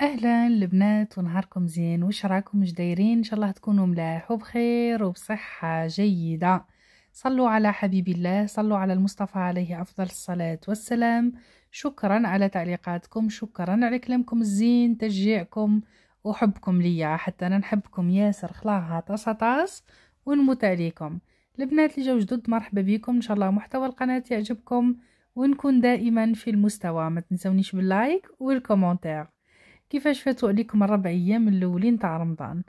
اهلا البنات ونهاركم زين وش راكم مش دايرين ان شاء الله تكونوا ملاح وبخير وبصحه جيده صلوا على حبيب الله صلوا على المصطفى عليه افضل الصلاه والسلام شكرا على تعليقاتكم شكرا على كلامكم الزين تشجيعكم وحبكم ليا حتى انا نحبكم ياسر خلاها طاس طاس ونموت عليكم البنات اللي جاو جدد مرحبا بكم ان شاء الله محتوى القناه يعجبكم ونكون دائما في المستوى ما تنسونيش باللايك والكومنتار كيفاش فاتوا عليكم الربع ايام الاولين تاع رمضان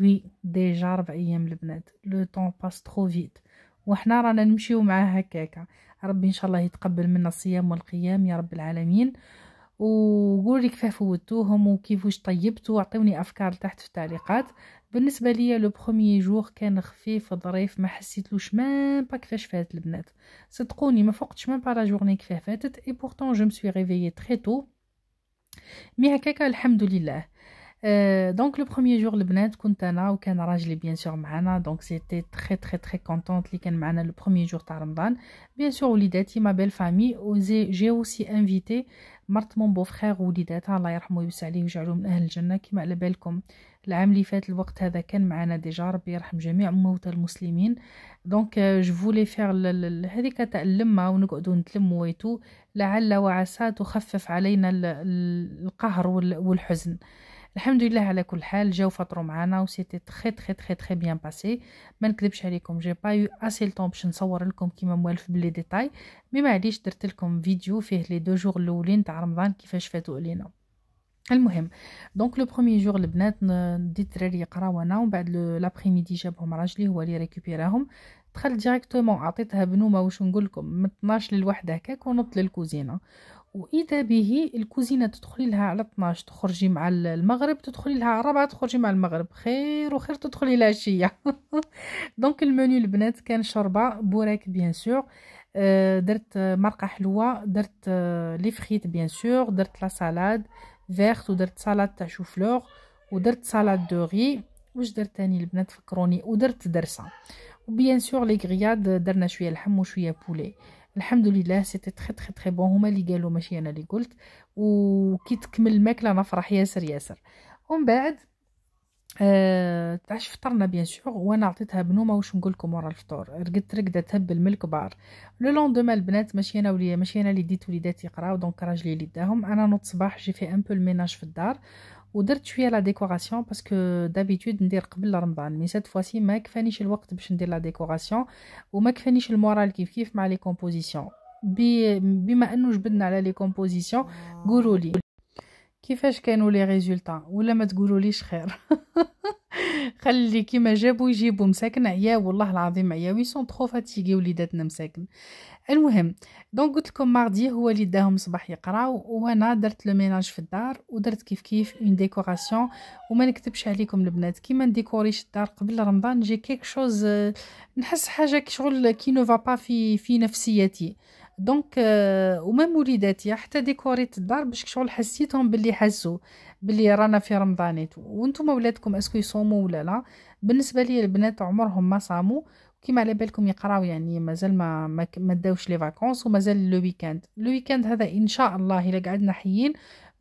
وي ديجا ربع ايام البنات لو طون باس ترو فيت وحنا رانا نمشيو معاه هكاكا ربي ان شاء الله يتقبل منا الصيام والقيام يا رب العالمين وقولوا لي كيفاه فوتوهم وكيفاش طيبتوا عطيوني افكار تحت في التعليقات بالنسبه ليا لو بروميي جوغ كان خفيف ظريف ما حسيتلوش مام با كيفاش فات البنات صدقوني ما فقتش مام با لا جورني كيفاه فاتت اي بورتون جو مسوي ريفيي تري تو Euh, donc le premier jour le Kuntana au انا je راجلي bien sûr mana donc c'était très très très contente اللي كان le premier jour tarandan bien sûr وليداتي ma belle famille j'ai aussi invité مرت مون بو فخيغ ووليداتها الله يرحمه ويوسع عليه ويجعله من اهل الجنه كما على بالكم العام اللي فات الوقت هذا كان معنا ديجا ربي يرحم جميع موتى المسلمين دونك جو فولي فيغ هذيك تاع اللمه ونقعدو نتلموا ويتو لعل وعسى تخفف علينا القهر والحزن الحمد لله على كل حال جاو فطروا معنا و سيتي تري تري تري تري بيان باسي ما نكذبش عليكم جي با يو اسي طون باش نصور لكم كيما موالف بلي ديتاي مي معليش درت لكم فيديو فيه لي دو جوغ الاولين تاع رمضان كيفاش فاتوا علينا المهم دونك لو بروميي جور البنات ديت الدراري يقراو انا ومن بعد لابريميدي جابهم راجلي هو اللي ريكوبيراهم دخلت ديريكتومون عطيتها بنومه واش نقول لكم من 12 للوحده هكاك ونط للكوزينه واذا به الكوزينه تدخلي لها على 12 تخرجي مع المغرب تدخلي لها على 4 تخرجي مع المغرب خير وخير تدخلي العشيه دونك المنيو البنات كان شوربه بوراك بيان سور درت مرقه euh, حلوه درت لي فريت بيان سور درت لا سالاد فيرت ودرت سالاد تاع شوفلور ودرت سالاد دو ري واش درت تاني البنات فكروني ودرت درسه وبيان سور لي غرياد درنا شويه لحم وشويه بولي الحمد لله سيتي تخي تخي تري بون هما اللي قالوا ماشي انا اللي قلت وكي تكمل الماكله نفرح ياسر ياسر ومن بعد آه فطرنا بيان سور وانا عطيتها بنومه واش نقول لكم ورا الفطور رقدت رقده تهبل من الكبار لو لوندوم البنات ماشي انا ولي ماشي انا اللي ديت وليداتي يقراو دونك راجلي اللي داهم انا نوض صباح جي في ان بو الميناج في الدار ودرت شويه لا ديكوراسيون باسكو دابيتود ندير قبل رمضان مي سات فواسي ما كفانيش الوقت باش ندير لا ديكوراسيون وما كفانيش المورال كيف كيف مع لي كومبوزيسيون بما انه جبدنا على لي كومبوزيسيون قولوا لي كيفاش كانوا لي ريزولتا ولا ما تقولوا خير خلي كيما جابوا يجيبوا مساكن عيا والله العظيم عيا وي سون ترو فاتيغي وليداتنا مساكن المهم دونك قلت لكم ماردي هو اللي داهم صباح يقراو وانا درت لو ميناج في الدار ودرت كيف كيف اون ديكوراسيون وما نكتبش عليكم البنات كيما نديكوريش الدار قبل رمضان جي كيك شوز نحس حاجه كي شغل كي نوفا با في في نفسيتي دونك آه ومام وليداتي حتى ديكوريت الدار باش شغل حسيتهم باللي حسوا باللي رانا في رمضانات وانتم ولادكم اسكو يصوموا ولا لا بالنسبه لي البنات عمرهم ما صاموا كيما على بالكم يقراو يعني مازال ما ما, ما داوش لي فاكونس ومازال لو ويكاند لو ويكاند هذا ان شاء الله الا قعدنا حيين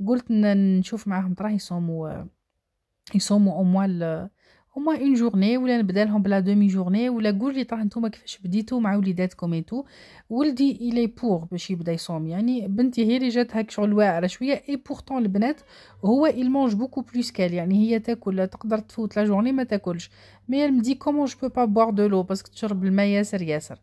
قلت نشوف معاهم تراه يصوموا آه، يصوموا اموال آه، هما اون جورني ولا نبدالهم بلا دومي جورني ولا قول لي طرح نتوما كيفاش بديتو مع وليداتكم تو ولدي الي بور باش يبدا يصوم يعني بنتي هي اللي جات هاك شغل واعره شويه اي بورتون البنات هو يل مونج بوكو بلوس كال يعني هي تاكل تقدر تفوت لا جورني ما تاكلش مي elle me كومون جو je peux pas boire de l'eau تشرب الماء ياسر ياسر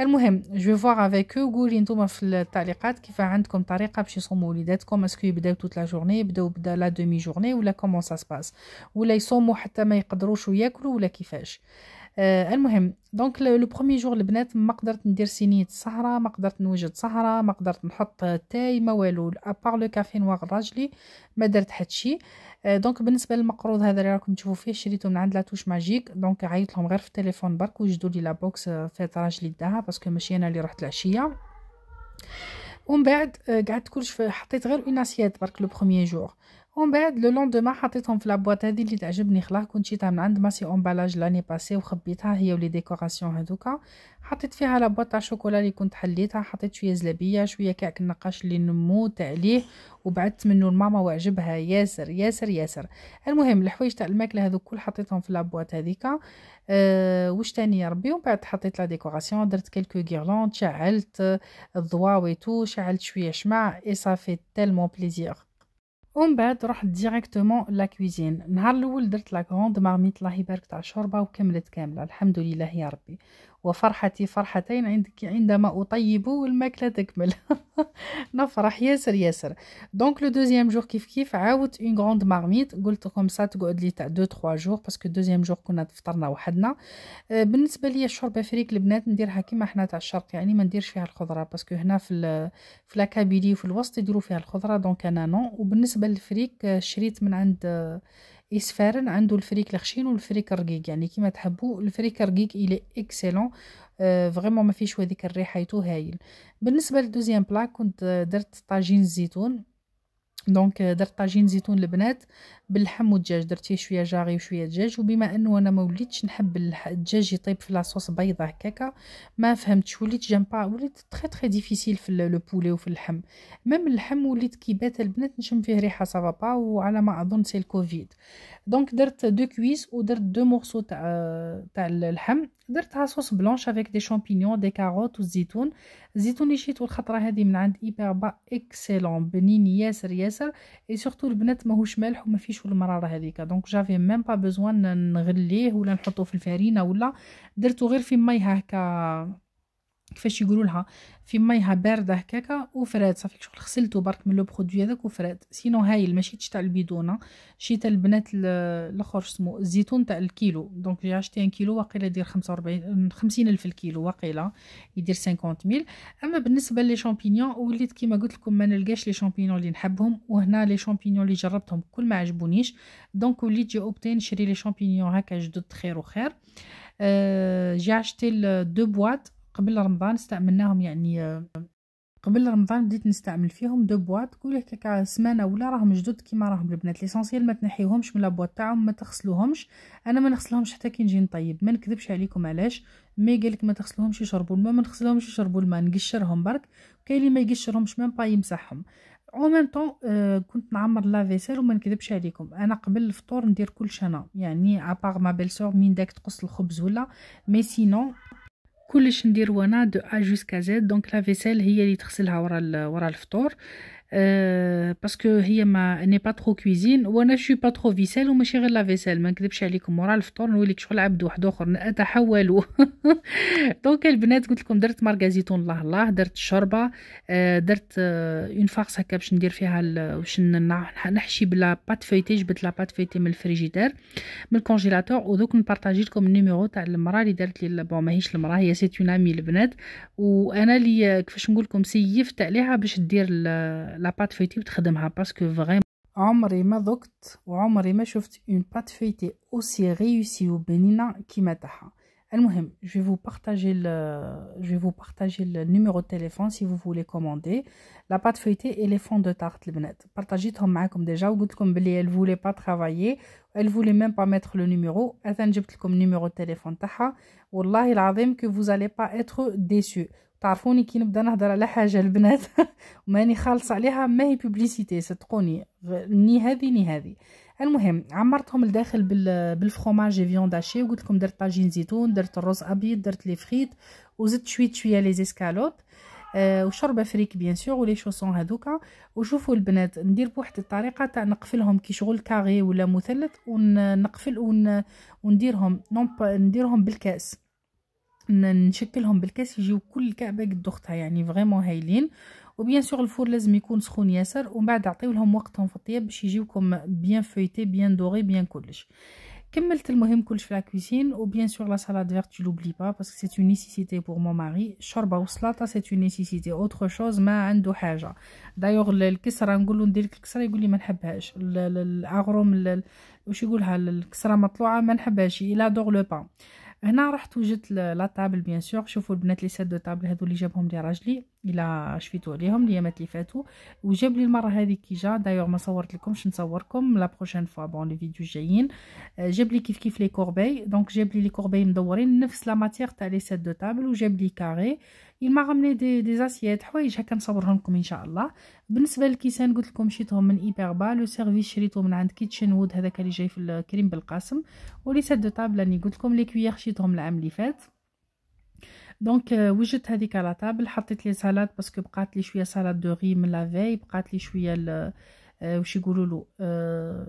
المهم جو vais voir avec قولي نتوما في التعليقات كيف عندكم طريقه باش يصوموا وليداتكم اسكو يبداو توت لا جورني يبداو بدا لا دومي جورني ولا كومون سا سباس ولا يصوموا حتى ما يقدروش وياكلوا ولا كيفاش آه المهم دونك لو برومي جور البنات ما قدرت ندير سينيه السهره ما قدرت نوجد سهره ما قدرت نحط تاي ما والو ابار لو كافي نوار راجلي ما درت حتى شي آه دونك بالنسبه للمقروض هذا اللي راكم تشوفوا فيه شريته من عند لاتوش ماجيك دونك عيط لهم غير في التليفون برك وجدوا لي لا بوكس آه، فات راجلي داها باسكو ماشي انا اللي رحت العشيه ومن بعد آه، قعدت كلش حطيت غير اون اسيات برك لو بروميير جور ومن بعد لو لوندوما حطيتهم في لابواط هذه اللي تعجبني خلاه كنت شيتها من عند ماسي امبالاج لاني باسي وخبيتها هي ولي ديكوراسيون هذوكا حطيت فيها لابواط تاع شوكولا اللي كنت حليتها حطيت شويه زلابيه شويه كعك النقاش اللي نمو تاع ليه وبعدت منه لماما وعجبها ياسر ياسر ياسر المهم الحوايج تاع الماكله هذوك كل حطيتهم في لابواط هذيك أه واش تاني يا ربي ومن بعد حطيت لا ديكوراسيون درت كلكو غيرلون شعلت الضواوي تو شعلت شويه شمع اي صافي تيلمون بليزير ومن بعد رحت ديريكتومون لا كوزين نهار الاول درت لا كروند الله يبارك تاع الشوربه وكملت كامله الحمد لله يا ربي وفرحتي فرحتين عندك عندما أطيب الماكلة تكمل نفرح ياسر ياسر دونك لو دوزيام جور كيف كيف عاودت اون غروند مارميت قلت لكم سا تقعد لي تاع دو تخوا جور باسكو دوزيام جور كنا فطرنا وحدنا آه، بالنسبة لي الشوربة فريك البنات نديرها كيما حنا تاع الشرق يعني ما نديرش فيها الخضرة باسكو هنا في في لاكابيلي وفي الوسط يديروا فيها الخضرة دونك أنا نو وبالنسبة للفريك آه، شريت من عند آه، اسفارن عنده الفريك الخشين والفريك الرقيق يعني كيما تحبوا الفريك الرقيق الي اكسلون فريمون ما فيش هذيك الريحايتو هايل بالنسبه للدوزيام بلاك كنت درت طاجين الزيتون دونك درت طاجين زيتون البنات آه، باللحم والدجاج درت شويه جاغي وشويه دجاج وبما انه انا ما وليتش نحب الدجاج يطيب في لاصوص بيضه هكاكا ما فهمتش وليت جام با وليت تري تري ديفيسيل في لو بولي وفي اللحم ميم اللحم وليت كي بات البنات نشم فيه ريحه سافا با وعلى ما اظن سي الكوفيد دونك درت دو كويس ودرت دو مورسو تاع تاع اللحم درت صوص بلونش افيك دي شامبينيون دي كاروت والزيتون الزيتون يشيت الخطره هذه من عند ايبر با اكسلون بنين ياسر ياسر اي سورتو البنات ماهوش مالح وما فيش يشوي المراره هذيك دونك جافي ميم با بوزوان نغليه ولا نحطه في الفرينه ولا درتو غير في مي هكا كيفاش يقولوا لها في ميها بارده هكاكا وفراد صافي شغل غسلته برك من لو برودوي هذاك وفراد سينو هايل ماشي تاع البيدونه شيت البنات الاخر سمو الزيتون تاع الكيلو دونك جي اشتي ان كيلو واقيلا يدير 45 50 الف الكيلو واقيلا يدير ميل اما بالنسبه لي شامبينيون وليت كيما قلت لكم ما نلقاش لي شامبينيون اللي نحبهم وهنا لي شامبينيون اللي جربتهم كل ما عجبونيش دونك وليت جي اوبتي نشري لي شامبينيون هكا جدد خير وخير أه جي اشتي دو بواط قبل رمضان استعملناهم يعني قبل رمضان بديت نستعمل فيهم دو بواط كل هكاك سمانه ولا راهم جدد كيما راهم البنات ليسونسييل ما تنحيوهمش من لابواط تاعهم ما تغسلوهمش انا ما نغسلهمش حتى كي نجي نطيب ما نكذبش عليكم علاش مي قالك ما تغسلوهمش يشربوا الماء ما نغسلهمش يشربوا الماء نقشرهم برك كاين اللي ما يقشرهمش ميم با يمسحهم او ميم طون آه euh, كنت نعمر لا وما نكذبش عليكم انا قبل الفطور ندير كلش انا يعني ابار ما بيل سور مين داك تقص الخبز ولا مي سينون كلش ندير وانا دو ا جوسكا زد دونك لا فيسيل هي اللي تغسلها ورا ورا الفطور باسكو euh, هي ما ني با ترو كويزين وانا شو با ترو فيسيل وماشي غير لا فيسيل ما نكذبش عليكم مورا الفطور نولي شغل عبد واحد اخر اتحول دونك البنات قلت لكم درت مارغازيتون زيتون الله الله درت الشوربه آه، درت اون آه، فارس هكا باش ندير فيها باش نحشي بلا بات فيتي جبت لا بات فيتي من الفريجيدير من الكونجيلاتور ودوك نبارطاجي لكم النيميرو تاع المراه اللي دارت لي بون ماهيش المراه هي سيت اون امي البنات وانا اللي كيفاش نقول لكم سيفت عليها باش دير لاباط فيتي وتخدمها باسكو فريمون عمري ما ذقت وعمري ما شفت اون بات فيتي اوسي ريوسي وبنينه كيما تاعها المهم je vais vous partager le je vais vous partager le numéro de téléphone si vous voulez commander la pâte feuilletée et les fonds de tarte les بنات partagيتهم معاكم déjà وقلت لكم بلي elle voulait pas travailler elle voulait même pas mettre le numéro اذا جبت لكم numéro de téléphone تاعها والله العظيم que vous allez pas être déçus تعرفوني كي نبدا نهضر على حاجه البنات وماني خالصه عليها ما هي بوبليسيتي صدقوني ني هذه ني هذه المهم عمرتهم الداخل بالفخوماج فيون داشي وقلت لكم درت طاجين زيتون درت الرز ابيض درت لي فريت وزدت شويه شويه لي زيسكالوت آه وشوربه فريك بيان سور ولي شوسون هذوكا وشوفوا البنات ندير بواحد الطريقه تاع نقفلهم كي شغل كاغي ولا مثلث ونقفل ون... ونديرهم نديرهم بالكاس نشكلهم بالكاس يجيو كل كعبه قد اختها يعني فريمون هايلين وبيان سور الفور لازم يكون سخون ياسر ومن بعد عطيو لهم وقتهم في الطياب باش يجيوكم بيان فويتي بيان دوري بيان كلش كملت المهم كلش في لاكويسين وبيان سور لا سالاد فيرت تي لوبلي با باسكو سي اون نيسيسيتي بور مون ماري شوربه وسلطه سي اون نيسيسيتي اوتر شوز ما عنده حاجه دايوغ الكسره نقولو ندير لك الكسره يقول لي ما نحبهاش الاغروم واش يقولها الكسره مطلوعه ما نحبهاش الا دور لو بان هنا رحت وجدت لا طابل بيان سور شوفوا البنات لي سادو طابل هذو اللي جابهم لي راجلي الا شفيتو عليهم ليامات اللي فاتوا وجاب لي المره هذه كي جا دايوغ ما صورت لكمش نصوركم لا بروشين فوا بون لي فيديو جايين آه، جاب لي كيف كيف لي كورباي دونك جاب لي لي كورباي مدورين نفس لا ماتيغ تاع لي سادو دو طابل وجاب لي كاري يما غنمني دي دي زاسييت حوايج هكا نصورهم لكم ان شاء الله بالنسبه للكيسان قلت لكم شريتهم من ايبربا لو سيرفيس شريتهم من عند كيتشن وود هذاك اللي جاي في الكريم بالقاسم ولي سيت دو طابل اللي قلت لكم لي كويير شريتهم العام اللي فات دونك وجدت هذيك على طابل حطيت لي سالاد باسكو بقات لي شويه سالاد دو غي من لافاي بقات لي شويه ال... آه، واش يقولوا له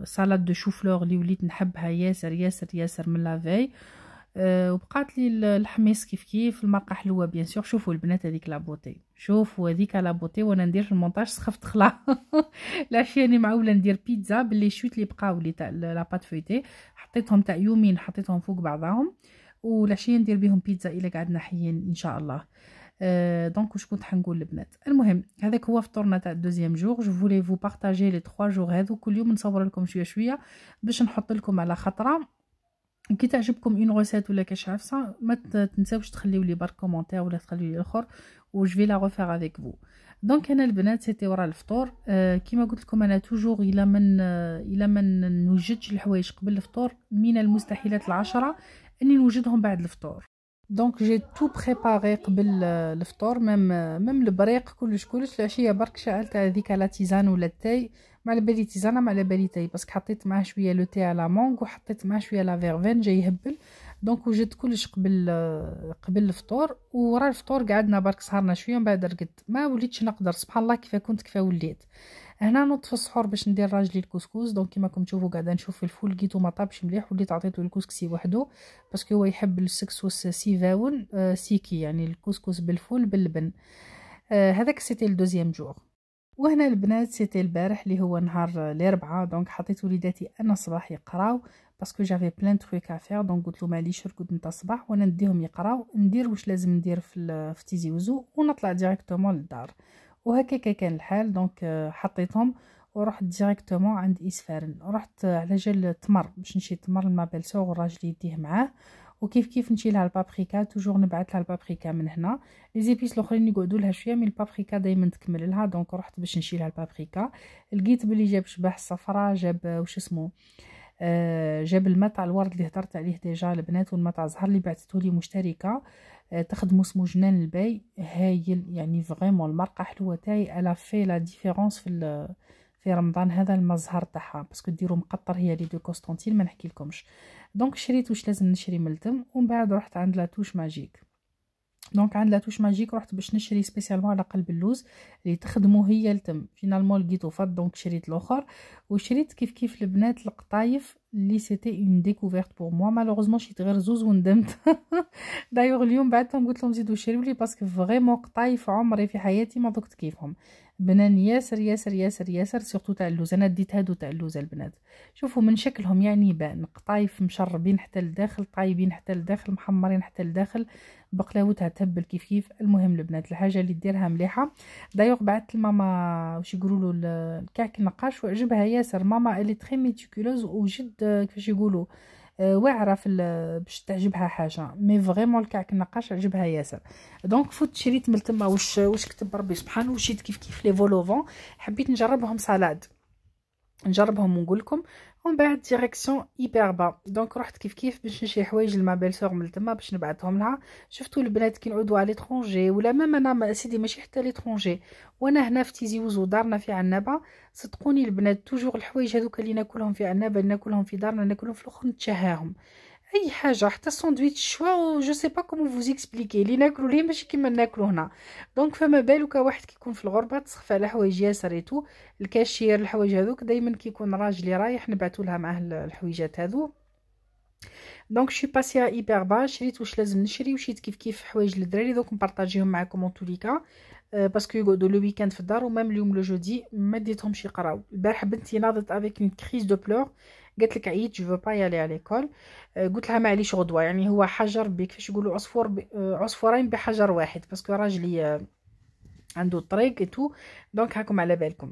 سالاد دو شوفلور اللي وليت نحبها ياسر ياسر ياسر من لافاي آه، وبقات لي الحميص كيف كيف المرقه حلوه بيان سور شوفوا البنات هذيك لابوتي شوفوا هذيك لابوتي وانا ندير في المونتاج سخفت خلا العشيه راني معوله ندير بيتزا باللي شويت لي بقاو لي تاع بات فويتي حطيتهم تاع يومين حطيتهم فوق بعضهم والعشيه ندير بهم بيتزا الا قعدنا حيين ان شاء الله أه دونك واش كنت حنقول البنات المهم هذاك هو فطورنا تاع الدوزيام جور جو فولي فو بارطاجي لي 3 جور هذو كل يوم نصور لكم شويه شويه باش نحط لكم على خطره كي تعجبكم اون غوسيت ولا كاش عفسه ما تنساوش تخليو لي بار كومونتير ولا تخليو لي الاخر في لا غوفير افيك فو دونك انا البنات سيتي ورا الفطور آه كيما قلت لكم انا توجور الى من آه الى من نوجدش الحوايج قبل الفطور من المستحيلات العشرة اني نوجدهم بعد الفطور دونك جي تو بريباري قبل آه، الفطور ميم ميم البريق كلش كلش العشيه برك شعلت هذيك لا تيزان ولا التاي ما على بالي تيزانه ما على بالي تاي باسكو حطيت معاه شويه لو تي على مانغ وحطيت معاه شويه لا فيرفين جاي يهبل دونك وجدت كلش قبل قبل الفطور ورا الفطور قعدنا برك سهرنا شويه من بعد رقدت ما وليتش نقدر سبحان الله كيف كنت كيف وليت هنا نوض في السحور باش ندير راجلي الكسكس دونك كيما راكم تشوفوا قاعده نشوف في الفول لقيتو ما طابش مليح وليت عطيتو الكسكسي وحده باسكو هو يحب السكسوس سيفاون آه سيكي يعني الكسكس بالفول باللبن آه هذاك سيتي الدوزيام جور وهنا البنات سيتي البارح اللي هو نهار الاربعاء دونك حطيت وليداتي انا صباح يقراو باسكو جافي بلان تخويك افير دونك قلت له معليش رقد نتا صباح وانا نديهم يقراو ندير واش لازم ندير في في تيزي وزو ونطلع ديريكتومون للدار وهكاك كان الحال دونك حطيتهم ورحت ديريكتومون عند اسفارن رحت على جال التمر باش نشي التمر لما بيل سوغ الراجل يديه معاه وكيف كيف نشيل لها البابريكا توجور نبعث لها البابريكا من هنا لي زيبيس الاخرين يقعدوا لها شويه مي البابريكا دائما تكمل لها دونك رحت باش نشيلها البابريكا لقيت بلي جاب شباح الصفراء جاب وش اسمه آه، جاب الماء تاع الورد اللي هضرت عليه ديجا البنات والماء تاع الزهر اللي بعثته لي مشتركه تخدموا آه، تخدمو اسمو جنان الباي هايل يعني فريمون المرقه حلوه تاعي الا في لا ديفيرونس في في رمضان هذا المظهر تاعها باسكو ديرو مقطر هي لي دو كوستونتيل ما نحكي لكمش دونك شريت واش لازم نشري من التم ومن بعد رحت عند لاتوش ماجيك دونك عند لاتوش ماجيك رحت باش نشري سبيسيالمون على قلب اللوز اللي تخدمو هي التم فينالمون لقيتو فات دونك شريت الاخر وشريت كيف كيف البنات القطايف اللي سيتي اون ديكوفيرت بور موا مالوغوزمون شيت غير زوز وندمت دايوغ اليوم بعتهم قلت لهم زيدوا شريو لي باسكو فريمون قطاي في عمري في حياتي ما ذقت كيفهم بنان ياسر ياسر ياسر ياسر سيرتو تاع اللوز انا ديت هادو تاع اللوز البنات شوفوا من شكلهم يعني بان قطايف مشربين حتى لداخل طايبين حتى لداخل محمرين حتى لداخل بقلاوتها تهبل كيف كيف المهم البنات الحاجه اللي ديرها مليحه دايوغ بعت لماما واش يقولوا له الكعك النقاش وعجبها ياسر ماما الي تري ميتيكولوز وجد كيفاش يقولوا آه، واعره في باش تعجبها حاجه مي فريمون الكعك النقاش عجبها ياسر دونك فوت شريت من تما واش واش كتب ربي سبحانه وشيت كيف كيف لي فولوفون حبيت نجربهم سالاد نجربهم ونقول لكم ومن بعد ديريكسيون ايبربا دونك رحت كيف كيف باش نشري حوايج لما بيل من تما باش نبعثهم لها شفتوا البنات كي نعودوا على ليترونجي ولا مام انا ما سيدي ماشي حتى ليترونجي وانا هنا في وزو دارنا في عنابه صدقوني البنات توجور الحوايج هذوك اللي ناكلهم في عنابه ناكلهم في دارنا ناكلهم في الاخر نتشهاهم اي حاجه حتى الساندويتش شوا جو سي با كومون فوز اكسبليكي اللي ناكلو ليه ماشي كيما ناكلو هنا دونك فما بالك واحد كيكون في الغربه تسخف على حوايج ياسر ايتو الكاشير الحوايج هذوك دائما كيكون راجلي رايح نبعثوا لها معاه الحويجات هذو دونك شي باسيا ايبر با شريت واش لازم نشري وشيت كيف كيف حوايج للدراري دوك نبارطاجيهم معكم اون توليكا باسكو يقعدوا لو ويكاند في الدار ومام اليوم لو جودي ما ديتهمش يقراو البارح بنتي ناضت افيك اون كريز دو بلور قالت لك عييت جو با يالي على ليكول قلت لها معليش غدوه يعني هو حجر بكيفاش يقولوا عصفور ب... عصفورين بحجر واحد باسكو راجلي عنده طريق تو دونك هاكم على بالكم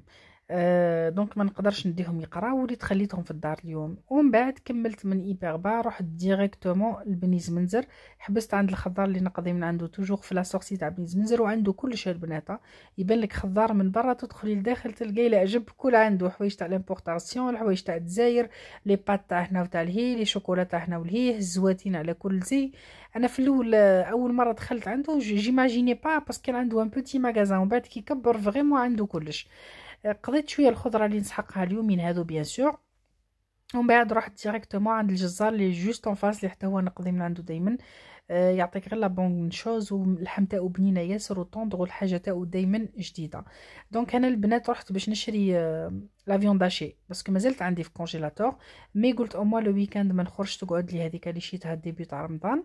أه دونك ما نقدرش نديهم يقراو وليت خليتهم في الدار اليوم ومن بعد كملت من ايبربا رحت ديريكتومون لبنيز منزر حبست عند الخضار اللي نقضي من عنده توجور في سورسي تاع بنيز منزر وعنده كل شيء البناطه يبان لك خضار من برا تدخلي لداخل تلقاي العجب كل عنده حوايج تاع لامبورطاسيون الحوايج تاع الجزائر لي بات تاع هنا وتاع الهي لي شوكولا تاع هنا ولهيه الزواتين على كل زي انا في الاول اول مره دخلت عنده جيماجيني با باسكو عنده ان بوتي ماغازان ومن بعد كي كبر فريمون عنده كلش قضيت شويه الخضره اللي نسحقها اليومين هادو بيان سور ومن بعد رحت ديريكتومون عند الجزار اللي جوست اون فاس اللي حتى هو نقضي من عنده دائما آه، يعطيك غير لا بون شوز واللحم تاعو بنينه ياسر وطوندغ والحاجه تاعو دائما جديده دونك انا البنات رحت باش نشري لا فيون داشي باسكو مازالت عندي في كونجيلاتور مي قلت اوما لو ويكاند ما نخرجش تقعد لي هذيك اللي شيتها ديبي تاع رمضان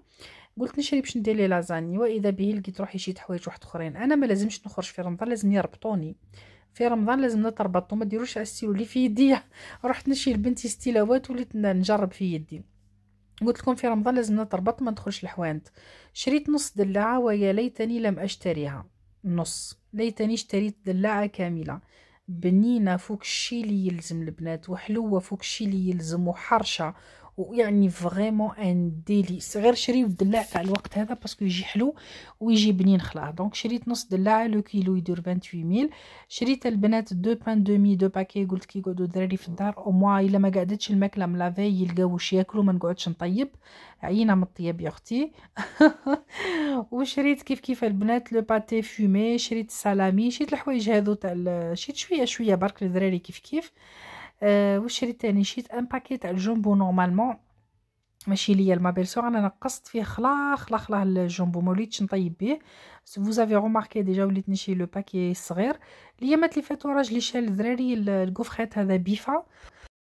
قلت نشري باش ندير لي لازاني واذا به لقيت روحي شيت حوايج واحد اخرين انا ما لازمش نخرج في رمضان لازم يربطوني في رمضان لازم نتربط وما ديروش على السيلو اللي في يدي رحت نشيل لبنتي ستيلاوات وليت نجرب في يدي قلت لكم في رمضان لازم نتربط ما ندخلش الحوانت شريت نص دلعه ويا ليتني لم اشتريها نص ليتني اشتريت دلعه كامله بنينه فوق الشي اللي يلزم البنات وحلوه فوق الشي اللي يلزم وحرشه ويعني فريمون ان ديليس غير شريو الدلاع تاع الوقت هذا باسكو يجي حلو ويجي بنين خلاص دونك شريت نص دلاعه لو كيلو يدور 28000 شريت البنات دو بان دومي دو باكي قلت كي يقعدوا الدراري في الدار او موا الا ما قعدتش الماكله من لافي يلقاو واش ياكلوا ما نقعدش نطيب عينا من الطياب يا اختي وشريت كيف كيف البنات لو باتي فومي شريت السلامي شريت الحوايج هذو تاع شريت شويه شويه برك للدراري كيف كيف آه آه، وشريت تاني شيت ان باكي تاع الجومبو نورمالمون ماشي ليا الما بيل انا نقصت فيه خلا خلا خلا الجومبو وليتش نطيب بيه فو زافي روماركي ديجا وليت نشري لو باكي صغير ليامات اللي فاتو راجلي شال دراري الكوفخيت هذا بيفا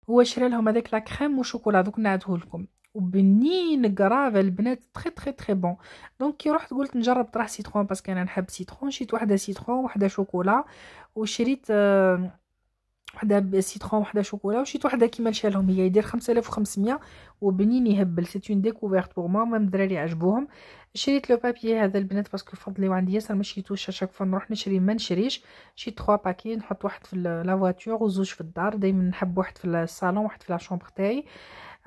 هو شرى لهم هذاك لا كريم وشوكولا دوك نعدهو لكم وبنين كراف البنات تري تري تري بون دونك كي رحت قلت نجرب طرح سيترون باسكو انا نحب سيترون شريت وحده سيترون وحده شوكولا وشريت آه وحده بسيترون وحده شوكولا وشيت وحده كيما لهم هي يدير 5500 وبنين يهبل سي اون ديكوفيرت بور ماما الدراري عجبوهم شريت لو بابي هذا البنات باسكو فضلي وعندي ياسر ما شريتوش شاك فوا نروح نشري ما نشريش شي 3 باكي نحط واحد في لا فواتور وزوج في الدار دائما نحب واحد في الصالون واحد في لا شومبر تاعي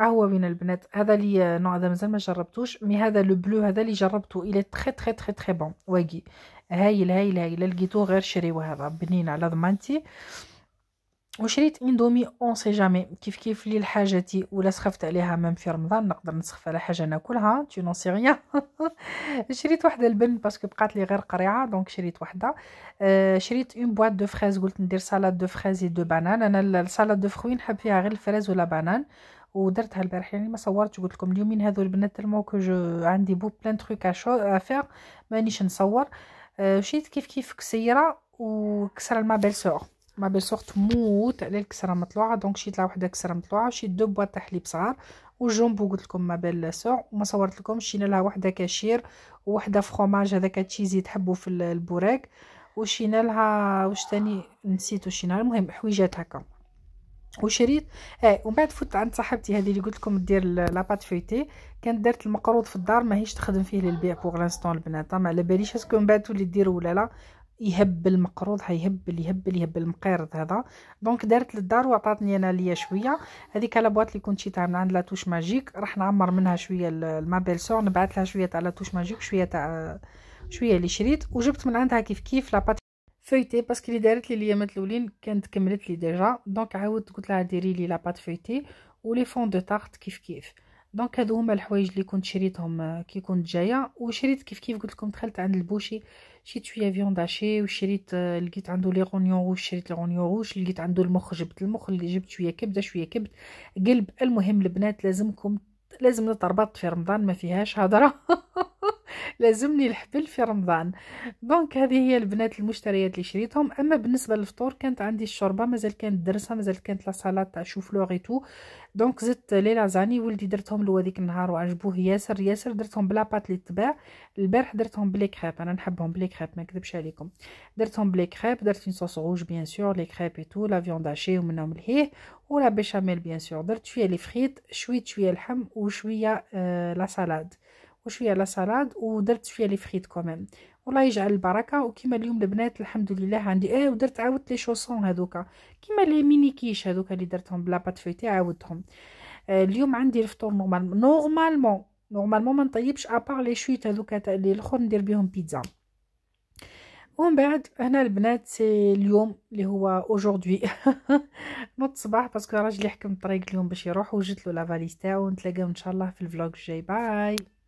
هو وين البنات هذا لي نوع هذا مازال ما جربتوش مي هذا لو بلو هذا اللي جربته الى تري تري تري تري بون واقي هايل هايل هايل لقيتو غير شريوه هذا بنين على ضمانتي آه وشريت اندومي اون سي جامي كيف كيف لي لحاجتي ولا سخفت عليها مام في رمضان نقدر نسخف على حاجه ناكلها تو نون سي ريان شريت وحده البن باسكو بقات لي غير قريعه دونك شريت وحده آه، شريت اون بواط دو فريز قلت ندير سلطه دو فريز دو بانان انا السلطه دو فروي نحب فيها غير الفريز ولا بانان ودرتها البارح يعني ما صورتش قلت لكم اليومين هذو البنات تلمو كو جو عندي بو بلان تروك افير مانيش نصور آه، شريت كيف كيف كسيره وكسر الما بيل سور ما بين سوغ تموت على الكسره مطلوعه دونك شي طلع وحده كسره مطلوعه شيت دو بواط تاع حليب صغار والجامبو قلت لكم ما بين سوع وما صورت لكم شينا لها وحده كاشير وحده فخوماج هذاك تشيزي تحبوا في البوراك وشينا لها واش تاني نسيت وشينا المهم حويجات هكا وشريت اه ومن بعد فوت عند صاحبتي هذه اللي قلت لكم دير لاباط فيتي كانت دارت المقروض في الدار ماهيش تخدم فيه للبيع بوغ لانستون البنات ما على باليش اسكو من بعد تولي دير ولا لا يهب المقروض هيهبل يهبل يهبل مقيرض هذا دونك دارت للدار وعطاتني انا ليا شويه هذيك لا بواط اللي كنت شي تاع من عند لاتوش ماجيك راح نعمر منها شويه المابيل بيل سور نبعث لها شويه تاع لاتوش ماجيك شويه تاع شويه اللي شريت وجبت من عندها كيف كيف لا فويتي باسكو اللي دارت لي ليامات الاولين كانت كملت لي ديجا دونك عاودت قلت لها ديري لي بات فويتي ولي فون دو تارت كيف كيف دونك هادو هما الحوايج اللي كنت شريتهم آه، كي كنت جايه وشريت كيف كيف قلت لكم دخلت عند البوشي شريت شويه فيون داشي وشريت آه، لقيت عنده لي غونيون روج شريت لي غونيون روج لقيت عنده المخ جبت المخ اللي جبت شويه كبده شويه كبد قلب المهم البنات لازمكم لازم نتربط في رمضان ما فيهاش هضره لازمني الحبل في رمضان دونك هذه هي البنات المشتريات اللي شريتهم اما بالنسبه للفطور كانت عندي الشوربه مازال كانت درسها مازال كانت لا سالاد تاع شوفلوغ تو دونك زدت لي لازاني ولدي درتهم له هذيك النهار وعجبوه ياسر ياسر درتهم بلا بات اللي تباع البارح درتهم بلي كريب انا نحبهم بلي كريب ما نكذبش عليكم درتهم بلي كريب درت اون صوص روج بيان سور لي كريب اي تو لا فيوند هاشي ومنهم الهيه ولا بيشاميل بيان سور درت شويه لي فريت شويه شويه لحم وشويه آه لا سالاد وشويه لا سالاد ودرت شويه لي فريت كوميم والله يجعل البركه وكيما اليوم البنات الحمد لله عندي اه ودرت عاودت لي شوسون هذوك كيما لي ميني كيش هذوك اللي درتهم بلا بات فيتي عاودتهم آه، اليوم عندي الفطور نورمال نورمالمون نورمالمون ما نطيبش ابار لي شويت هذوك تاع لي الاخر ندير بيهم بيتزا ومن بعد هنا البنات سي اليوم اللي هو اوجوردي نوض صباح باسكو راجلي حكم الطريق اليوم باش يروح وجدت له لافاليز تاعو نتلاقاو ان شاء الله في الفلوج الجاي باي